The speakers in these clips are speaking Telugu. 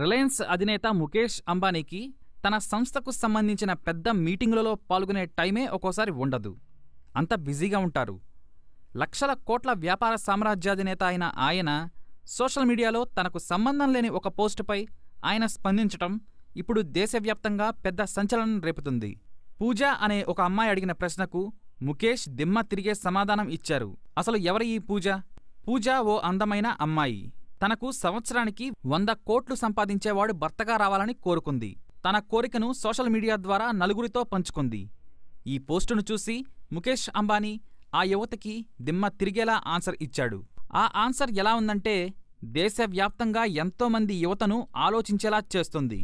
రిలయన్స్ అధినేత ముఖేష్ అంబానీకి తన సంస్థకు సంబంధించిన పెద్ద మీటింగులలో పాల్గొనే టైమే ఒక్కోసారి ఉండదు అంత బిజీగా ఉంటారు లక్షల కోట్ల వ్యాపార సామ్రాజ్యాధినేత అయిన ఆయన సోషల్ మీడియాలో తనకు సంబంధం లేని ఒక పోస్టుపై ఆయన స్పందించటం ఇప్పుడు దేశవ్యాప్తంగా పెద్ద సంచలనం రేపుతుంది పూజ అనే ఒక అమ్మాయి అడిగిన ప్రశ్నకు ముఖేష్ దిమ్మ తిరిగే సమాధానం ఇచ్చారు అసలు ఎవరి ఈ పూజ పూజ ఓ అందమైన అమ్మాయి తనకు సంవత్సరానికి వంద కోట్లు సంపాదించేవాడు భర్తగా రావాలని కోరుకుంది తన కోరికను సోషల్ మీడియా ద్వారా నలుగురితో పంచుకుంది ఈ పోస్టును చూసి ముఖేష్ అంబానీ ఆ యువతకి దిమ్మ తిరిగేలా ఆన్సర్ ఇచ్చాడు ఆ ఆన్సర్ ఎలా ఉందంటే దేశవ్యాప్తంగా ఎంతోమంది యువతను ఆలోచించేలా చేస్తుంది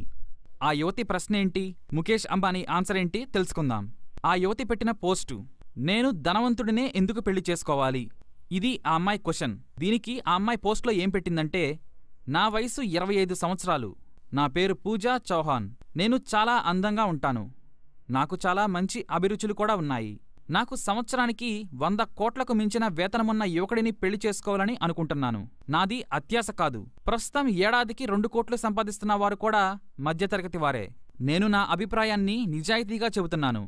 ఆ యువతి ప్రశ్న ఏంటి ముఖేష్ అంబానీ ఆన్సర్ ఏంటి తెలుసుకుందాం ఆ యువతి పెట్టిన పోస్టు నేను ధనవంతుడినే ఎందుకు పెళ్లి చేసుకోవాలి ఇది ఆ అమ్మాయి క్వశ్చన్ దీనికి ఆ అమ్మాయి పోస్ట్లో ఏం పెట్టిందంటే నా వయసు ఇరవై ఐదు సంవత్సరాలు నా పేరు పూజా చౌహాన్ నేను చాలా అందంగా ఉంటాను నాకు చాలా మంచి అభిరుచులు కూడా ఉన్నాయి నాకు సంవత్సరానికి వంద కోట్లకు మించిన వేతనమున్న యువకుడిని పెళ్లి చేసుకోవాలని అనుకుంటున్నాను నాది అత్యాశ కాదు ప్రస్తుతం ఏడాదికి రెండు కోట్లు సంపాదిస్తున్న వారు కూడా మధ్యతరగతి వారే నేను నా అభిప్రాయాన్ని నిజాయితీగా చెబుతున్నాను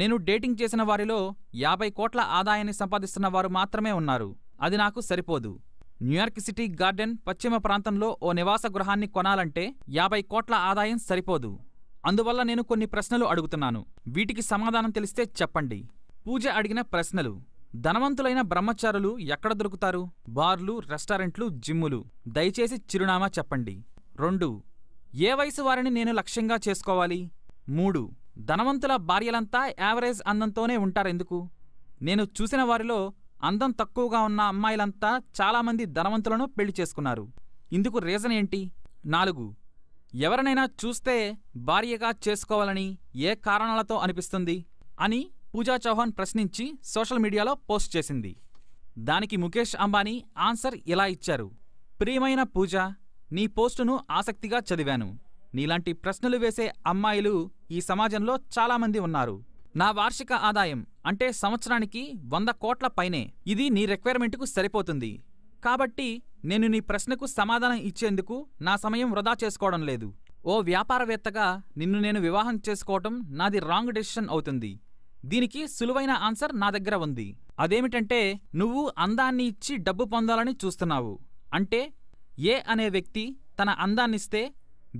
నేను డేటింగ్ చేసిన వారిలో యాభై కోట్ల ఆదాయాన్ని సంపాదిస్తున్న వారు మాత్రమే ఉన్నారు అది నాకు సరిపోదు న్యూయార్క్ సిటీ గార్డెన్ పశ్చిమ ప్రాంతంలో ఓ నివాస గృహాన్ని కొనాలంటే యాభై కోట్ల ఆదాయం సరిపోదు అందువల్ల నేను కొన్ని ప్రశ్నలు అడుగుతున్నాను వీటికి సమాధానం తెలిస్తే చెప్పండి పూజ అడిగిన ప్రశ్నలు ధనవంతులైన బ్రహ్మచారులు ఎక్కడ దొరుకుతారు బార్లు రెస్టారెంట్లు జిమ్ములు దయచేసి చిరునామా చెప్పండి రెండు ఏ వయసు వారిని నేను లక్ష్యంగా చేసుకోవాలి మూడు ధనవంతుల భార్యలంతా యావరేజ్ అందంతోనే ఉంటారు ఎందుకు నేను చూసిన వారిలో అందం తక్కువగా ఉన్న అమ్మాయిలంతా చాలామంది ధనవంతులను పెళ్లి చేసుకున్నారు ఇందుకు రీజన్ ఏంటి నాలుగు ఎవరినైనా చూస్తే భార్యగా చేసుకోవాలని ఏ కారణాలతో అనిపిస్తుంది అని పూజా చౌహాన్ ప్రశ్నించి సోషల్ మీడియాలో పోస్ట్ చేసింది దానికి ముఖేష్ అంబానీ ఆన్సర్ ఇలా ఇచ్చారు ప్రియమైన పూజ నీ పోస్టును ఆసక్తిగా చదివాను నీలాంటి ప్రశ్నలు వేసే అమ్మాయిలు ఈ సమాజంలో చాలామంది ఉన్నారు నా వార్షిక ఆదాయం అంటే సంవత్సరానికి వంద కోట్ల పైనే ఇది నీ రిక్వైర్మెంట్కు సరిపోతుంది కాబట్టి నేను నీ ప్రశ్నకు సమాధానం ఇచ్చేందుకు నా సమయం వృధా చేసుకోవడం లేదు ఓ వ్యాపారవేత్తగా నిన్ను నేను వివాహం చేసుకోవటం నాది రాంగ్ డెసిషన్ అవుతుంది దీనికి సులువైన ఆన్సర్ నా దగ్గర ఉంది అదేమిటంటే నువ్వు అందాన్ని ఇచ్చి డబ్బు పొందాలని చూస్తున్నావు అంటే ఏ అనే వ్యక్తి తన అందాన్నిస్తే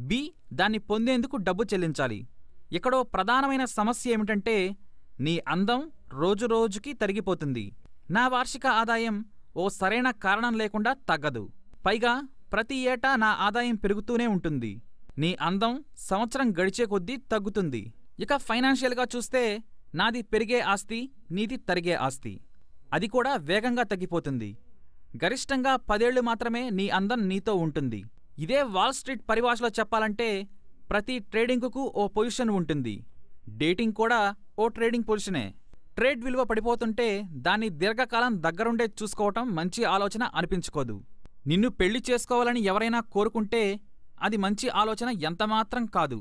బి దాన్ని పొందేందుకు డబ్బు చెల్లించాలి ఇక్కడో ప్రధానమైన సమస్య ఏమిటంటే నీ అందం రోజురోజుకి తరిగిపోతుంది నా వార్షిక ఆదాయం ఓ సరైన కారణం లేకుండా తగ్గదు పైగా ప్రతి ఏటా నా ఆదాయం పెరుగుతూనే ఉంటుంది నీ అందం సంవత్సరం గడిచే కొద్దీ తగ్గుతుంది ఇక ఫైనాన్షియల్గా చూస్తే నాది పెరిగే ఆస్తి నీది తరిగే ఆస్తి అది కూడా వేగంగా తగ్గిపోతుంది గరిష్టంగా పదేళ్లు మాత్రమే నీ అందం నీతో ఉంటుంది ఇదే వాల్ స్ట్రీట్ పరిభాషలో చెప్పాలంటే ప్రతి ట్రేడింగ్కు ఓ పొజిషన్ ఉంటుంది డేటింగ్ కూడా ఓ ట్రేడింగ్ పొజిషనే ట్రేడ్ విలువ పడిపోతుంటే దాన్ని దీర్ఘకాలం దగ్గరుండే చూసుకోవటం మంచి ఆలోచన అనిపించుకోదు నిన్ను పెళ్లి చేసుకోవాలని ఎవరైనా కోరుకుంటే అది మంచి ఆలోచన ఎంతమాత్రం కాదు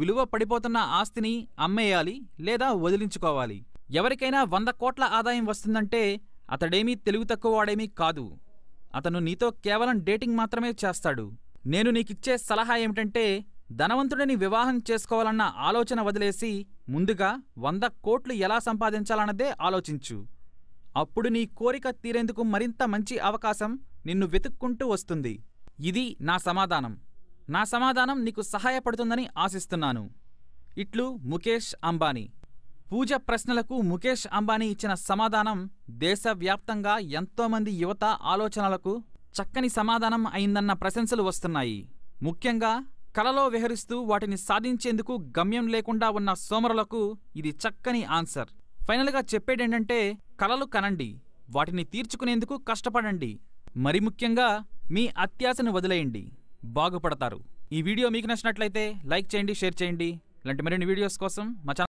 విలువ పడిపోతున్న ఆస్తిని అమ్మేయాలి లేదా వదిలించుకోవాలి ఎవరికైనా వంద కోట్ల ఆదాయం వస్తుందంటే అతడేమీ తెలివి తక్కువవాడేమీ కాదు అతను నీతో కేవలం డేటింగ్ మాత్రమే చేస్తాడు నేను నీకిచ్చే సలహా ఏమిటంటే ధనవంతుడిని వివాహం చేసుకోవాలన్న ఆలోచన వదిలేసి ముందుగా వంద కోట్లు ఎలా సంపాదించాలన్నదే ఆలోచించు అప్పుడు నీ కోరిక తీరేందుకు మరింత మంచి అవకాశం నిన్ను వెతుక్కుంటూ వస్తుంది ఇది నా సమాధానం నా సమాధానం నీకు సహాయపడుతుందని ఆశిస్తున్నాను ఇట్లు ముఖేష్ అంబానీ పూజ ప్రశ్నలకు ముఖేష్ అంబానీ ఇచ్చిన సమాధానం దేశవ్యాప్తంగా ఎంతోమంది యువత ఆలోచనలకు చక్కని సమాధానం అయిందన్న ప్రశంసలు వస్తున్నాయి ముఖ్యంగా కలలో విహరిస్తూ వాటిని సాధించేందుకు గమ్యం లేకుండా ఉన్న సోమరులకు ఇది చక్కని ఆన్సర్ ఫైనల్గా చెప్పేడేంటంటే కలలు కనండి వాటిని తీర్చుకునేందుకు కష్టపడండి మరి ముఖ్యంగా మీ అత్యాశను వదిలేయండి బాగుపడతారు ఈ వీడియో మీకు నచ్చినట్లయితే లైక్ చేయండి షేర్ చేయండి ఇలాంటి మరిన్ని వీడియోస్ కోసం మా